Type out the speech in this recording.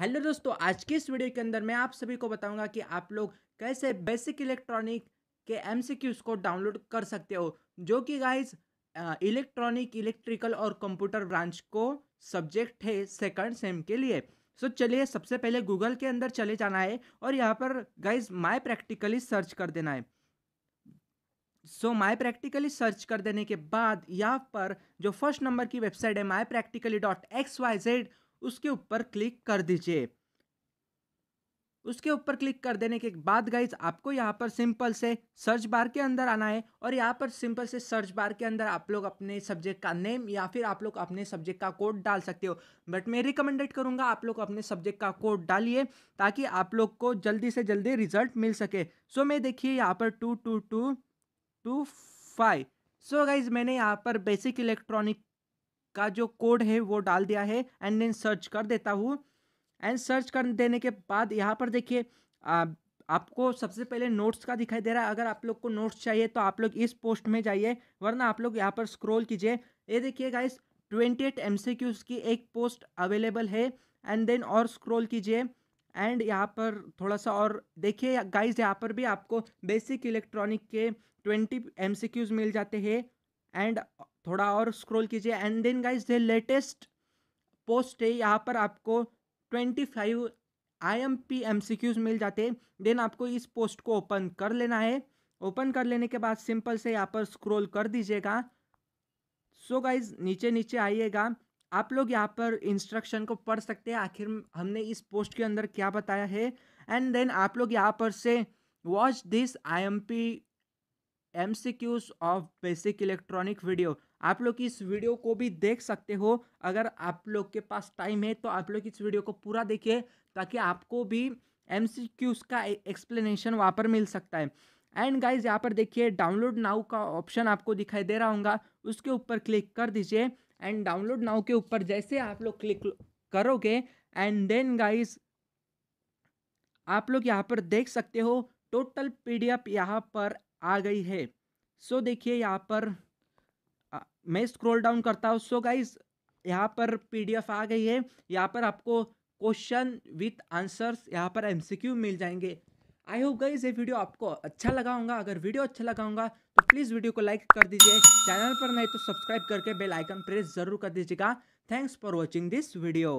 hello दोस्तों आज की इस वीडियो के अंदर मैं आप सभी को बताऊंगा कि आप लोग कैसे बेसिक इलेक्ट्रॉनिक के एम को डाउनलोड कर सकते हो जो कि गाइज इलेक्ट्रॉनिक इलेक्ट्रिकल और कंप्यूटर ब्रांच को सब्जेक्ट है सेकंड सेम के लिए सो so, चलिए सबसे पहले गूगल के अंदर चले जाना है और यहाँ पर गाइज माई प्रैक्टिकली सर्च कर देना है सो माई प्रैक्टिकली सर्च कर देने के बाद यहाँ पर जो फर्स्ट नंबर की वेबसाइट है my practically dot X Y Z उसके ऊपर क्लिक कर दीजिए उसके ऊपर क्लिक कर देने के बाद गाइज आपको यहाँ पर सिंपल से सर्च बार के अंदर आना है और यहाँ पर सिंपल से सर्च बार के अंदर आप लोग अपने सब्जेक्ट का नेम या फिर आप लोग अपने सब्जेक्ट का कोड डाल सकते हो बट मैं रिकमेंडेड करूँगा आप लोग अपने सब्जेक्ट का कोड डालिए ताकि आप लोग को जल्दी से जल्दी रिजल्ट मिल सके सो मैं देखिए यहाँ पर two two two two five so guys मैंने यहाँ पर बेसिक इलेक्ट्रॉनिक का जो कोड है वो डाल दिया है एंड देन सर्च कर देता हूँ एंड सर्च कर देने के बाद यहाँ पर देखिए आपको सबसे पहले नोट्स का दिखाई दे रहा है अगर आप लोग को नोट्स चाहिए तो आप लोग इस पोस्ट में जाइए वरना आप लोग यहाँ पर स्क्रॉल कीजिए ये देखिए guys twenty eight M C Qs की एक पोस्ट अवेलेबल है एंड देन और स्क्रॉल कीजिए एंड यहाँ पर थोड़ा सा और देखिए गाइस यहाँ पर भी आपको बेसिक इलेक्ट्रॉनिक के ट्वेंटी एम सी क्यूज़ मिल जाते हैं एंड थोड़ा और स्क्रॉल कीजिए and then guys the latest post है यहाँ पर आपको twenty five I M P M C Qs मिल जाते हैं देन आपको इस पोस्ट को ओपन कर लेना है ओपन कर लेने के बाद सिंपल से यहाँ पर स्क्रॉल कर दीजिएगा सो गाइज नीचे नीचे आइएगा आप लोग यहाँ पर इंस्ट्रक्शन को पढ़ सकते हैं आखिर हमने इस पोस्ट के अंदर क्या बताया है एंड देन आप लोग यहाँ पर से watch this I M P M C Qs of basic electronic video आप लोग इस वीडियो को भी देख सकते हो अगर आप लोग के पास टाइम है तो आप लोग इस वीडियो को पूरा देखिए ताकि आपको भी एम सी क्यूज का एक्सप्लेनेशन वहाँ पर मिल सकता है एंड गाइज यहाँ पर देखिए डाउनलोड नाउ का ऑप्शन आपको दिखाई दे रहा होगा उसके ऊपर क्लिक कर दीजिए एंड डाउनलोड नाउ के ऊपर जैसे आप लोग क्लिक करोगे एंड देन गाइज आप लोग यहाँ पर देख सकते हो टोटल पीडीएफ यहाँ पर आ गई है सो देखिए यहाँ पर आ, मैं स्क्रॉल डाउन करता हूँ सो गाइज यहाँ पर पीडीएफ आ गई है यहाँ पर आपको क्वेश्चन विथ आंसर्स यहाँ पर एमसीक्यू मिल जाएंगे आई होप गाइज ये वीडियो आपको अच्छा लगा होगा अगर वीडियो अच्छा लगा होगा तो प्लीज़ वीडियो को लाइक कर दीजिए चैनल पर नहीं तो सब्सक्राइब करके बेलाइकन प्रेस जरूर कर दीजिएगा thanks for watching this video